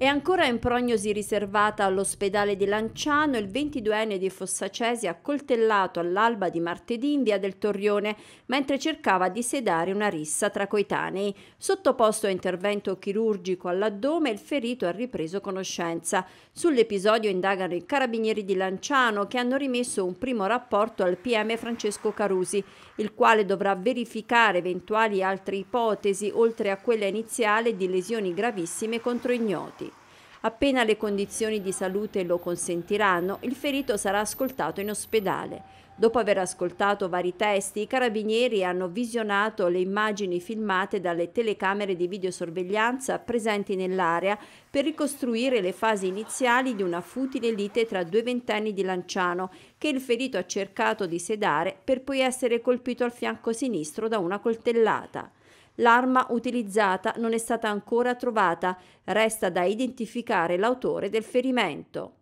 È ancora in prognosi riservata all'ospedale di Lanciano il 22enne di Fossacesi accoltellato all'alba di martedì in via del Torrione mentre cercava di sedare una rissa tra coetanei. Sottoposto a intervento chirurgico all'addome, il ferito ha ripreso conoscenza. Sull'episodio indagano i carabinieri di Lanciano che hanno rimesso un primo rapporto al PM Francesco Carusi, il quale dovrà verificare eventuali altre ipotesi oltre a quella iniziale di lesioni gravissime contro ignoti. Appena le condizioni di salute lo consentiranno, il ferito sarà ascoltato in ospedale. Dopo aver ascoltato vari testi, i carabinieri hanno visionato le immagini filmate dalle telecamere di videosorveglianza presenti nell'area per ricostruire le fasi iniziali di una futile lite tra due ventenni di Lanciano che il ferito ha cercato di sedare per poi essere colpito al fianco sinistro da una coltellata. L'arma utilizzata non è stata ancora trovata, resta da identificare l'autore del ferimento.